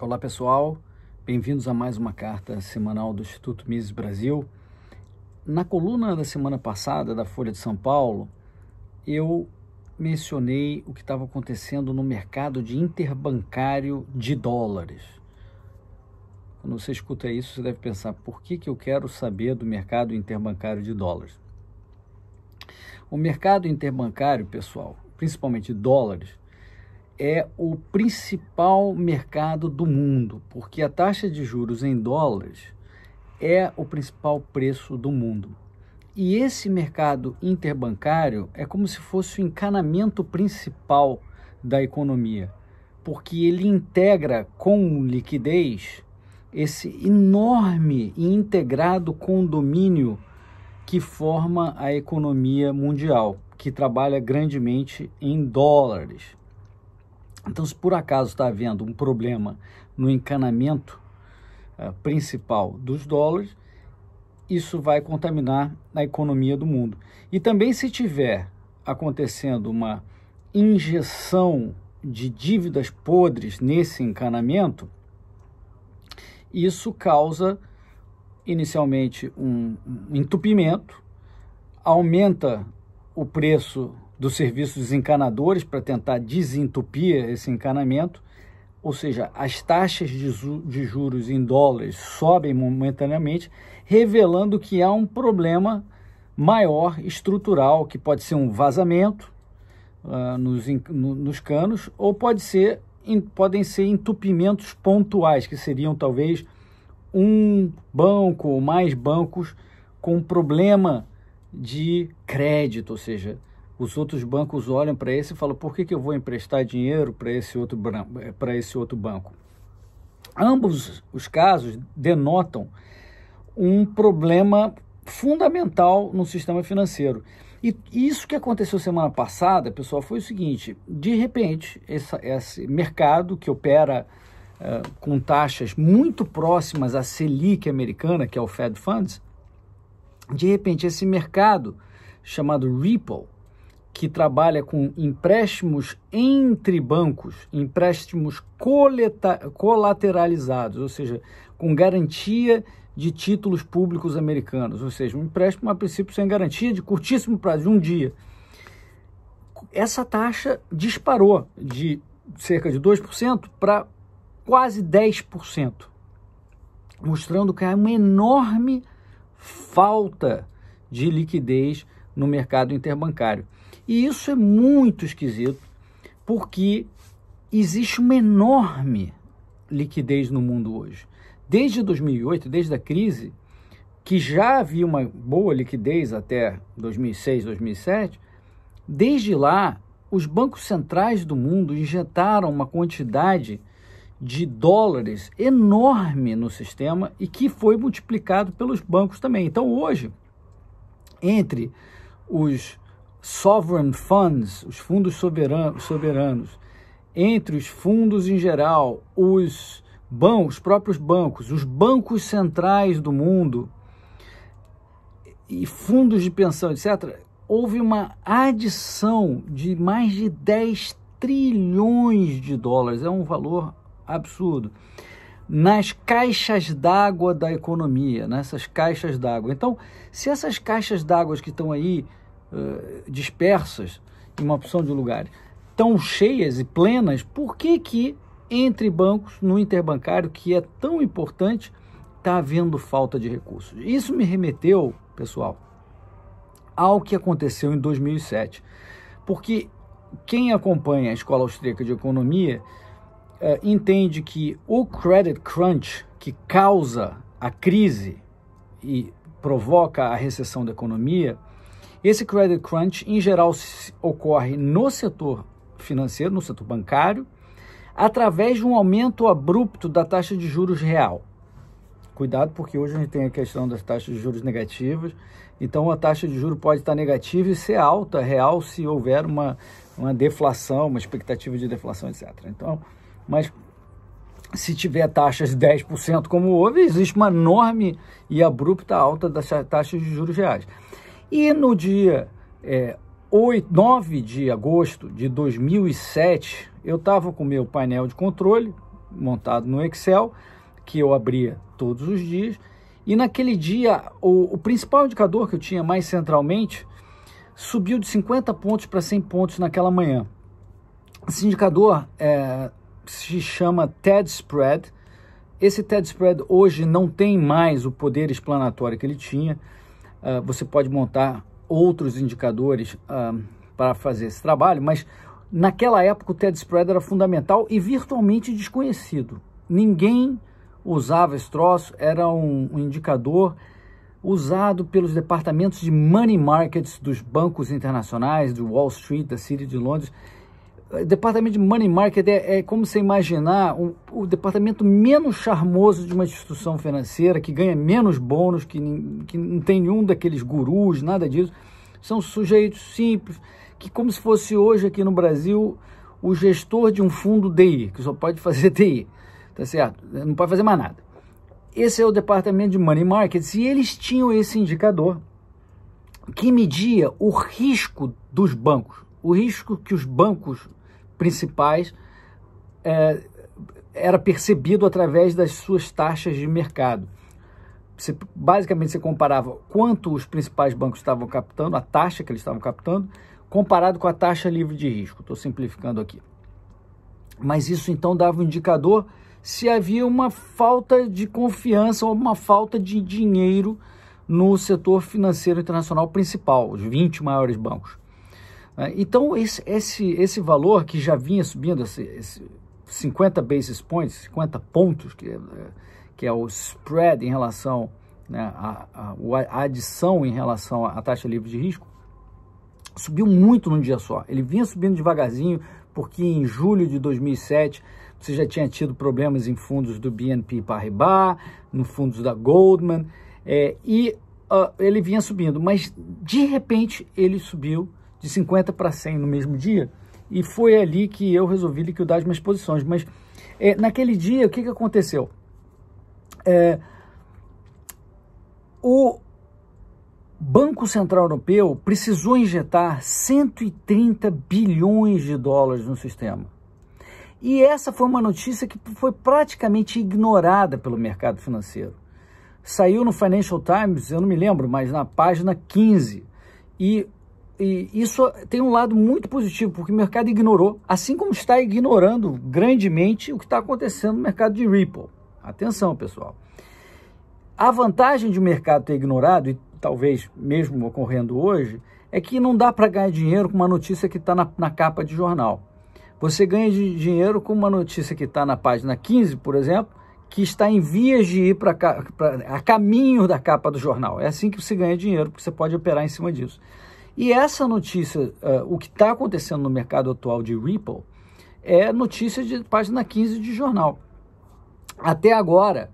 Olá pessoal, bem-vindos a mais uma carta semanal do Instituto Mises Brasil. Na coluna da semana passada da Folha de São Paulo, eu mencionei o que estava acontecendo no mercado de interbancário de dólares. Quando você escuta isso, você deve pensar: por que, que eu quero saber do mercado interbancário de dólares? O mercado interbancário, pessoal, principalmente dólares, é o principal mercado do mundo, porque a taxa de juros em dólares é o principal preço do mundo. E esse mercado interbancário é como se fosse o encanamento principal da economia, porque ele integra com liquidez esse enorme e integrado condomínio que forma a economia mundial, que trabalha grandemente em dólares. Então, se por acaso está havendo um problema no encanamento uh, principal dos dólares, isso vai contaminar a economia do mundo. E também, se tiver acontecendo uma injeção de dívidas podres nesse encanamento, isso causa inicialmente um entupimento, aumenta o preço dos serviços encanadores para tentar desentupir esse encanamento, ou seja, as taxas de juros em dólares sobem momentaneamente, revelando que há um problema maior estrutural, que pode ser um vazamento uh, nos, no, nos canos, ou pode ser, in, podem ser entupimentos pontuais, que seriam talvez um banco ou mais bancos com problema de crédito, ou seja, os outros bancos olham para esse e falam: por que, que eu vou emprestar dinheiro para esse, outro, esse outro banco? Ambos os casos denotam um problema fundamental no sistema financeiro. E isso que aconteceu semana passada, pessoal, foi o seguinte: de repente, essa, esse mercado que opera uh, com taxas muito próximas à Selic americana, que é o Fed Funds, de repente, esse mercado chamado Ripple, que trabalha com empréstimos entre bancos, empréstimos colateralizados, ou seja, com garantia de títulos públicos americanos, ou seja, um empréstimo a princípio sem garantia de curtíssimo prazo, de um dia. Essa taxa disparou de cerca de 2% para quase 10%, mostrando que há uma enorme falta de liquidez no mercado interbancário. E isso é muito esquisito, porque existe uma enorme liquidez no mundo hoje. Desde 2008, desde a crise, que já havia uma boa liquidez até 2006, 2007, desde lá os bancos centrais do mundo injetaram uma quantidade de dólares enorme no sistema e que foi multiplicado pelos bancos também. Então, hoje, entre os sovereign funds, os fundos soberanos, soberanos entre os fundos em geral, os bancos, os próprios bancos, os bancos centrais do mundo e fundos de pensão, etc., houve uma adição de mais de 10 trilhões de dólares. É um valor absurdo. Nas caixas d'água da economia, nessas caixas d'água. Então, se essas caixas d'água que estão aí eh, dispersas em uma opção de lugares tão cheias e plenas, por que que entre bancos, no interbancário, que é tão importante, está havendo falta de recursos? Isso me remeteu, pessoal, ao que aconteceu em 2007. Porque quem acompanha a Escola Austríaca de Economia uh, entende que o credit crunch que causa a crise e provoca a recessão da economia esse credit crunch, em geral, ocorre no setor financeiro, no setor bancário, através de um aumento abrupto da taxa de juros real. Cuidado, porque hoje a gente tem a questão das taxas de juros negativas, então a taxa de juros pode estar negativa e ser alta, real, se houver uma, uma deflação, uma expectativa de deflação, etc. Então, mas se tiver taxas de 10%, como houve, existe uma enorme e abrupta alta das taxas de juros reais. E no dia é, 8, 9 de agosto de 2007, eu estava com meu painel de controle montado no Excel, que eu abria todos os dias, e naquele dia o, o principal indicador que eu tinha mais centralmente subiu de 50 pontos para 100 pontos naquela manhã. Esse indicador é, se chama TED Spread. Esse TED Spread hoje não tem mais o poder explanatório que ele tinha. Ah, você pode montar outros indicadores uh, para fazer esse trabalho, mas naquela época o TED Spread era fundamental e virtualmente desconhecido. Ninguém usava esse troço, era um, um indicador usado pelos departamentos de money markets dos bancos internacionais, do Wall Street, da City de Londres, departamento de money market é, é como você imaginar o, o, departamento menos charmoso de uma instituição financeira, que ganha menos bônus, que, que não tem nenhum daqueles gurus, nada disso. São sujeitos simples, que como se fosse hoje aqui no Brasil o gestor de um fundo DI, que só pode fazer DI, tá certo? Não pode fazer mais nada. Esse é o departamento de money markets e eles tinham esse indicador que media o risco dos bancos, o risco que os bancos principais é, era percebido através das suas taxas de mercado. Você, basicamente, você comparava quanto os principais bancos estavam captando, a taxa que eles estavam captando, comparado com a taxa livre de risco. Estou simplificando aqui. Mas isso então dava um indicador se havia uma falta de confiança ou uma falta de dinheiro no setor financeiro internacional principal, os 20 maiores bancos. Né? Então, esse, esse, esse valor que já vinha subindo, esse, esse 50 basis points, 50 pontos, que é, que é o spread em relação, né, a, a, a adição em relação à taxa livre de risco, subiu muito num dia só. Ele vinha subindo devagarzinho, porque em julho de 2007 você já tinha tido problemas em fundos do BNP Paribas, no fundos da Goldman, é, e uh, ele vinha subindo, mas de repente ele subiu de 50 para 100 no mesmo dia, e foi ali que eu resolvi liquidar as minhas posições. Mas é, naquele dia, o que, que aconteceu? É, o Banco Central Europeu precisou injetar 130 bilhões de dólares no sistema. E essa foi uma notícia que foi praticamente ignorada pelo mercado financeiro. Saiu no Financial Times, eu não me lembro, mas na página 15. E e isso tem um lado muito positivo, porque o mercado ignorou, assim como está ignorando grandemente o que está acontecendo no mercado de Ripple. Atenção, pessoal. A vantagem de o mercado ter ignorado, e talvez mesmo ocorrendo hoje, é que não dá para ganhar dinheiro com uma notícia que está na, na, capa de jornal. Você ganha dinheiro com uma notícia que está na página 15, por exemplo, que está em vias de ir para a caminho da capa do jornal. É assim que você ganha dinheiro, porque você pode operar em cima disso. E essa notícia, uh, o que está acontecendo no mercado atual de Ripple, é notícia de página 15 de jornal. Até agora,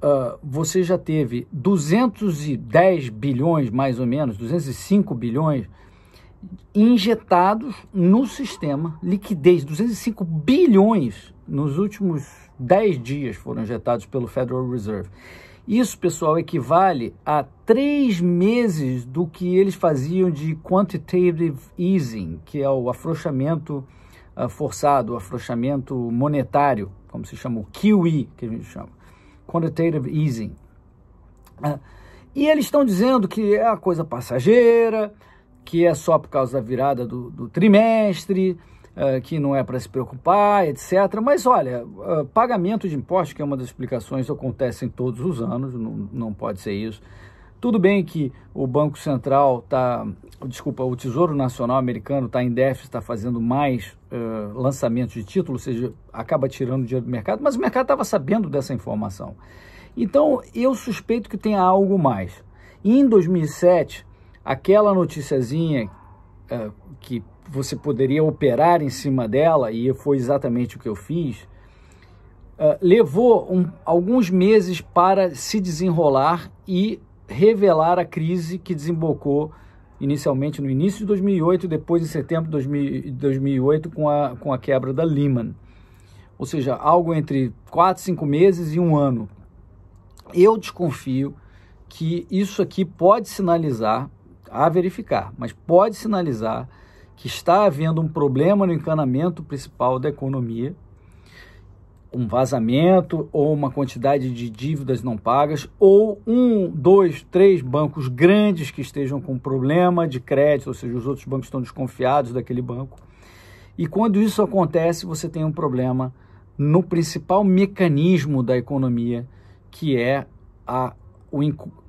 uh, você já teve 210 bilhões, mais ou menos, 205 bilhões injetados no sistema, liquidez, 205 bilhões nos últimos 10 dias foram injetados pelo Federal Reserve. Isso, pessoal, equivale a três meses do que eles faziam de quantitative easing, que é o afrouxamento uh, forçado, o afrouxamento monetário, como se chama, o QE, que a gente chama, quantitative easing. Uh, e eles estão dizendo que é a coisa passageira, que é só por causa da virada do, do trimestre, eh, que não é para se preocupar, etc. Mas olha, eh, pagamento de impostos, que é uma das explicações, acontece todos os anos, não, não pode ser isso. Tudo bem que o Banco Central está, desculpa, o Tesouro Nacional americano está em déficit, está fazendo mais uh, lançamentos de títulos, ou seja, acaba tirando dinheiro do mercado, mas o mercado estava sabendo dessa informação. Então, eu suspeito que tenha algo mais. E em 2007, aquela noticiazinha uh, que você poderia operar em cima dela, e foi exatamente o que eu fiz, uh, levou um, alguns meses para se desenrolar e revelar a crise que desembocou inicialmente no início de 2008 e depois em setembro de 2008 com a, com a quebra da Lehman. Ou seja, algo entre 4, 5 meses e um ano. Eu desconfio que isso aqui pode sinalizar, a verificar, mas pode sinalizar que está havendo um problema no encanamento principal da economia, um vazamento ou uma quantidade de dívidas não pagas, ou um, dois, três bancos grandes que estejam com problema de crédito, ou seja, os outros bancos estão desconfiados daquele banco. E quando isso acontece, você tem um problema no principal mecanismo da economia, que é a, o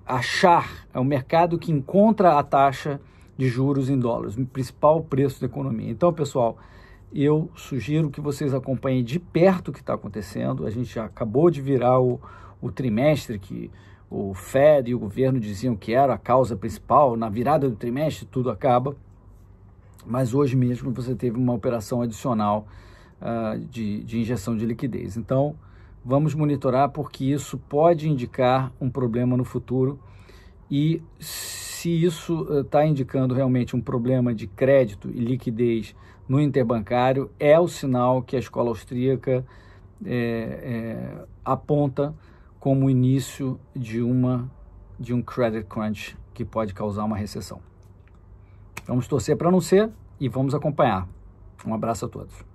achar, é o mercado que encontra a taxa de juros em dólares, o principal preço da economia. Então, pessoal, eu sugiro que vocês acompanhem de perto o que está acontecendo. A gente acabou de virar o, o trimestre que o Fed e o governo diziam que era a causa principal. Na virada do trimestre, tudo acaba. Mas hoje mesmo você teve uma operação adicional uh, de, de injeção de liquidez. Então, vamos monitorar porque isso pode indicar um problema no futuro. E se se isso está eh, indicando realmente um problema de crédito e liquidez no interbancário, é o sinal que a escola austríaca é, é, aponta como início de, uma, de um credit crunch que pode causar uma recessão. Vamos torcer para não ser e vamos acompanhar. Um abraço a todos.